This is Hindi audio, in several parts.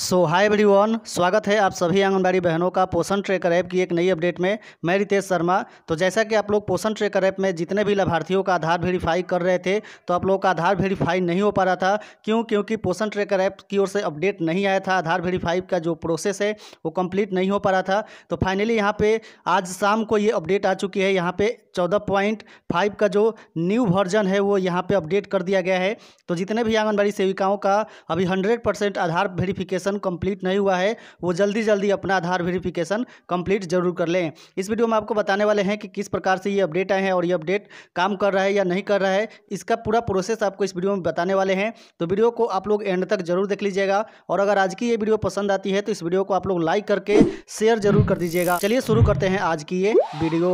सो हाय एवरीवन स्वागत है आप सभी आंगनबाड़ी बहनों का पोषण ट्रेकर ऐप की एक नई अपडेट में मैं रितेश शर्मा तो जैसा कि आप लोग पोषण ट्रेकर ऐप में जितने भी लाभार्थियों का आधार वेरीफाई कर रहे थे तो आप लोगों का आधार वेरीफाई नहीं हो पा रहा था क्यों क्योंकि पोषण ट्रेकर ऐप की ओर से अपडेट नहीं आया था आधार वेरीफाई का जो प्रोसेस है वो कम्प्लीट नहीं हो पा रहा था तो फाइनली यहाँ पर आज शाम को ये अपडेट आ चुकी है यहाँ पर चौदह का जो न्यू वर्जन है वो यहाँ पर अपडेट कर दिया गया है तो जितने भी आंगनबाड़ी सेविकाओं का अभी hundred Aadhaar verification verification complete नहीं हुआ है वो जल्दी जल्दी अपना आधार वेरिफिकेशन कंप्लीट जरूर कर लें इस वीडियो में आपको बताने वाले हैं कि किस प्रकार से ये अपडेट आए हैं और ये अपडेट काम कर रहा है या नहीं कर रहा है इसका पूरा प्रोसेस आपको इस वीडियो में बताने वाले हैं तो वीडियो को आप लोग एंड तक जरूर देख लीजिएगा और अगर आज की ये वीडियो पसंद आती है तो इस वीडियो को आप लोग लाइक करके शेयर जरूर कर दीजिएगा चलिए शुरू करते हैं आज की ये वीडियो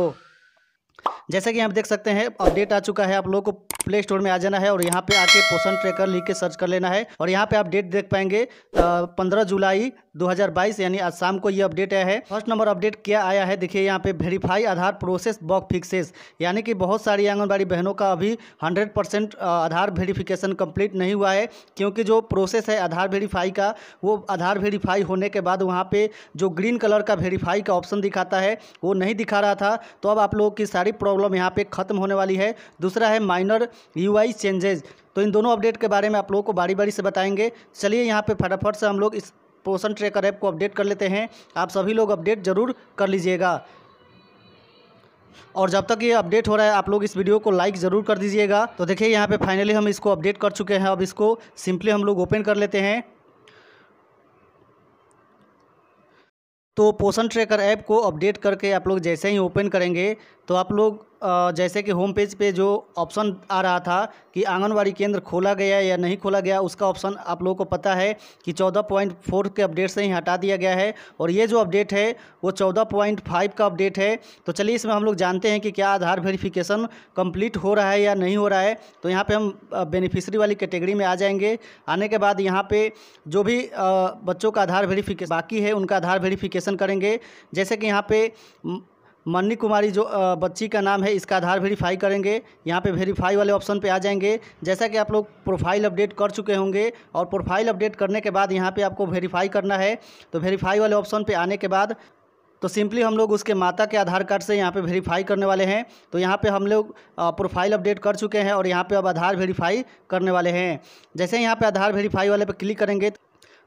जैसा कि आप देख सकते हैं अपडेट आ चुका है आप लोगों को प्ले स्टोर में आ जाना है और यहाँ पे आके पोषण ट्रैकर लिख के सर्च कर लेना है और यहाँ पे आप डेट देख पाएंगे पंद्रह जुलाई 2022 यानी आज शाम को ये अपडेट आया है फर्स्ट नंबर अपडेट क्या आया है देखिए यहाँ पे verify Aadhaar process bug fixes यानी कि बहुत सारी आंगनबाड़ी बहनों का अभी 100 परसेंट आधार वेरीफिकेशन कंप्लीट नहीं हुआ है क्योंकि जो प्रोसेस है आधार वेरीफाई का वो आधार वेरीफाई होने के बाद वहाँ पर जो ग्रीन कलर का वेरीफाई का ऑप्शन दिखाता है वो नहीं दिखा रहा था तो अब आप लोगों की सारी प्रॉब्लम प्रॉब्लम यहाँ पे खत्म होने वाली है दूसरा है माइनर यूआई चेंजेज तो इन दोनों अपडेट के बारे में आप लोगों को बारी बारी से बताएंगे चलिए यहाँ पे फटाफट से हम लोग इस पोषण ट्रैकर ऐप को अपडेट कर लेते हैं आप सभी लोग अपडेट ज़रूर कर लीजिएगा और जब तक ये अपडेट हो रहा है आप लोग इस वीडियो को लाइक ज़रूर कर दीजिएगा तो देखिए यहाँ पे फाइनली हम इसको अपडेट कर चुके हैं अब इसको सिंपली हम लोग ओपन कर लेते हैं तो पोषण ट्रैकर ऐप को अपडेट करके आप लोग जैसे ही ओपन करेंगे तो आप लोग जैसे कि होम पेज पे जो ऑप्शन आ रहा था कि आंगनवाड़ी केंद्र खोला गया या नहीं खोला गया उसका ऑप्शन आप लोगों को पता है कि चौदह पॉइंट फोर के अपडेट से ही हटा दिया गया है और ये जो अपडेट है वो चौदह पॉइंट फाइव का अपडेट है तो चलिए इसमें हम लोग जानते हैं कि क्या आधार वेरिफिकेशन कंप्लीट हो रहा है या नहीं हो रहा है तो यहाँ पर हम बेनिफिशरी वाली कैटेगरी में आ जाएंगे आने के बाद यहाँ पर जो भी बच्चों का आधार वेरीफिकेशन बाकी है उनका आधार वेरीफिकेशन करेंगे जैसे कि यहाँ पर मन्नी कुमारी जो बच्ची का नाम है इसका आधार वेरीफाई करेंगे यहाँ पे वेरीफाई वाले ऑप्शन पे आ जाएंगे जैसा कि आप लोग प्रोफाइल अपडेट कर चुके होंगे और प्रोफाइल अपडेट करने के बाद यहाँ पे आपको वेरीफाई करना है तो वेरीफाई वाले ऑप्शन पे आने के बाद तो सिंपली हम लोग उसके माता के आधार कार्ड से यहाँ पे वेरीफाई करने वाले हैं तो यहाँ पे हम लोग प्रोफाइल अपडेट कर चुके हैं और यहाँ पे अब आधार वेरीफाई करने वाले हैं जैसे यहाँ पे आधार वेरीफाई वाले पे क्लिक करेंगे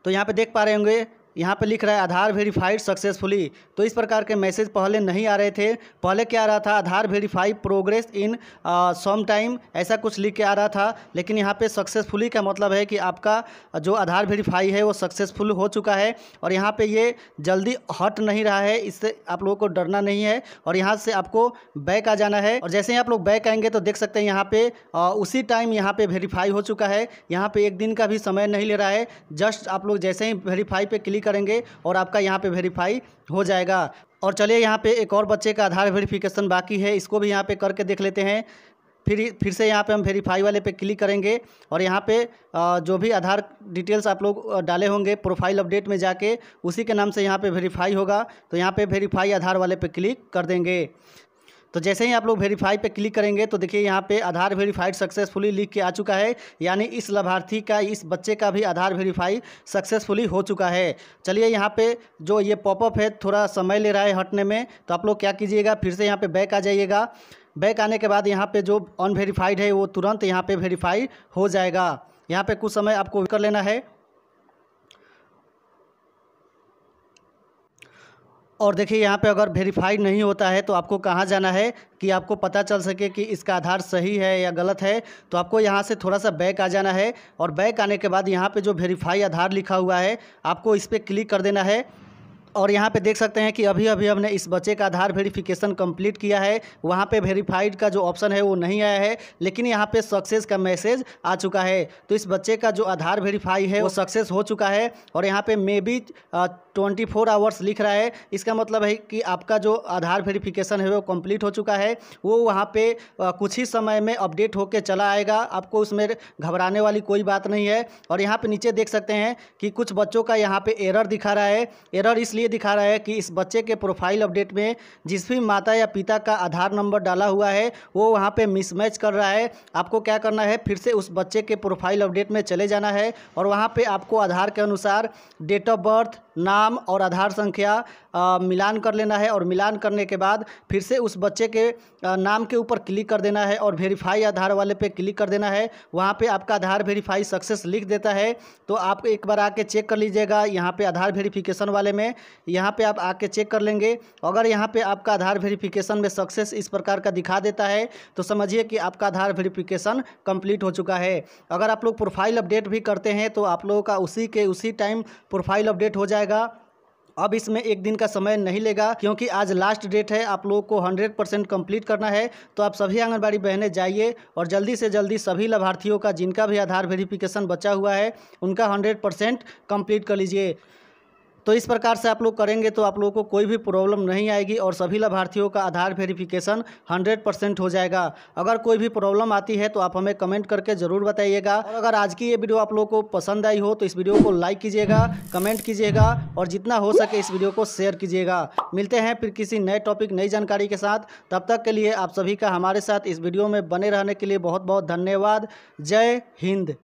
तो यहाँ पे देख पा रहे होंगे यहाँ पे लिख रहा है आधार वेरीफाइड सक्सेसफुली तो इस प्रकार के मैसेज पहले नहीं आ रहे थे पहले क्या आ रहा था Aadhaar verify progress in some time ऐसा कुछ लिख के आ रहा था लेकिन यहाँ पे सक्सेसफुली का मतलब है कि आपका जो आधार वेरीफाई है वो सक्सेसफुल हो चुका है और यहाँ पर ये जल्दी हट नहीं रहा है इससे आप लोगों को डरना नहीं है और यहाँ से आपको बैक आ जाना है और जैसे ही आप लोग बैक आएंगे तो देख सकते हैं यहाँ पर उसी टाइम यहाँ पर वेरीफाई हो चुका है यहाँ पर एक दिन का भी समय नहीं ले रहा है जस्ट आप लोग जैसे ही वेरीफाई पर क्लिक करेंगे और आपका यहाँ पे वेरीफाई हो जाएगा और चलिए यहाँ पे एक और बच्चे का आधार वेरिफिकेशन बाकी है इसको भी यहाँ पे करके देख लेते हैं फिर फिर से यहाँ पे हम वेरीफाई वाले पे क्लिक करेंगे और यहाँ पे जो भी आधार डिटेल्स आप लोग डाले होंगे प्रोफाइल अपडेट में जाके उसी के नाम से यहाँ पे वेरीफाई होगा तो यहाँ पे वेरीफाई आधार वाले पे क्लिक कर देंगे तो जैसे ही आप लोग वेरीफाई पे क्लिक करेंगे तो देखिए यहाँ पे आधार वेरीफाइड सक्सेसफुली लिख के आ चुका है यानी इस लाभार्थी का इस बच्चे का भी आधार वेरीफाई सक्सेसफुली हो चुका है चलिए यहाँ पे जो ये पॉपअप है थोड़ा समय ले रहा है हटने में तो आप लोग क्या कीजिएगा फिर से यहाँ पर बैक आ जाइएगा बैक आने के बाद यहाँ पर जो अनवेरीफाइड है वो तुरंत यहाँ पर वेरीफाई हो जाएगा यहाँ पर कुछ समय आपको कर लेना है और देखिए यहाँ पे अगर वेरीफाई नहीं होता है तो आपको कहाँ जाना है कि आपको पता चल सके कि इसका आधार सही है या गलत है तो आपको यहाँ से थोड़ा सा बैक आ जाना है और बैक आने के बाद यहाँ पे जो वेरीफाई आधार लिखा हुआ है आपको इस पर क्लिक कर देना है और यहाँ पे देख सकते हैं कि अभी अभी हमने इस बच्चे का आधार वेरिफिकेशन कंप्लीट किया है वहाँ पे वेरीफाइड का जो ऑप्शन है वो नहीं आया है लेकिन यहाँ पे सक्सेस का मैसेज आ चुका है तो इस बच्चे का जो आधार वेरीफाई है वो सक्सेस हो चुका है और यहाँ पे maybe twenty four hours लिख रहा है इसका मतलब है कि आपका जो आधार वेरीफिकेशन है वो कम्प्लीट हो चुका है वो वहाँ पर कुछ ही समय में अपडेट होकर चला आएगा आपको उसमें घबराने वाली कोई बात नहीं है और यहाँ पर नीचे देख सकते हैं कि कुछ बच्चों का यहाँ पर एरर दिखा रहा है एरर इसलिए इसलिए दिखा रहा है कि इस बच्चे के प्रोफाइल अपडेट में जिस भी माता या पिता का आधार नंबर डाला हुआ है वो वहाँ पर मिसमैच कर रहा है आपको क्या करना है फिर से उस बच्चे के प्रोफाइल अपडेट में चले जाना है और वहाँ पर आपको आधार के अनुसार डेट ऑफ बर्थ नाम और आधार संख्या आ, मिलान कर लेना है और मिलान करने के बाद फिर से उस बच्चे के आ, नाम के ऊपर क्लिक कर देना है और वेरीफाई आधार वाले पे क्लिक कर देना है वहाँ पे आपका आधार वेरीफाई सक्सेस लिख देता है तो आप एक बार आके चेक कर लीजिएगा यहाँ पे आधार वेरिफिकेशन वाले में यहाँ पे आप आके चेक कर लेंगे अगर यहाँ पे आपका आधार वेरिफिकेशन में सक्सेस इस प्रकार का दिखा देता है तो समझिए कि आपका आधार वेरिफिकेशन कंप्लीट हो चुका है अगर आप लोग प्रोफाइल अपडेट भी करते हैं तो आप लोगों का उसी के उसी टाइम प्रोफाइल अपडेट हो जाएगा अब इसमें एक दिन का समय नहीं लेगा क्योंकि आज लास्ट डेट है आप लोगों को 100 परसेंट कम्प्लीट करना है तो आप सभी आंगनबाड़ी बहनें जाइए और जल्दी से जल्दी सभी लाभार्थियों का जिनका भी आधार वेरिफिकेशन बचा हुआ है उनका 100 परसेंट कम्प्लीट कर लीजिए तो इस प्रकार से आप लोग करेंगे तो आप लोगों को कोई भी प्रॉब्लम नहीं आएगी और सभी लाभार्थियों का आधार वेरिफिकेशन 100 परसेंट हो जाएगा अगर कोई भी प्रॉब्लम आती है तो आप हमें कमेंट करके ज़रूर बताइएगा और अगर आज की ये वीडियो आप लोगों को पसंद आई हो तो इस वीडियो को लाइक कीजिएगा कमेंट कीजिएगा और जितना हो सके इस वीडियो को शेयर कीजिएगा मिलते हैं फिर किसी नए टॉपिक नई जानकारी के साथ तब तक के लिए आप सभी का हमारे साथ इस वीडियो में बने रहने के लिए बहुत बहुत धन्यवाद जय हिंद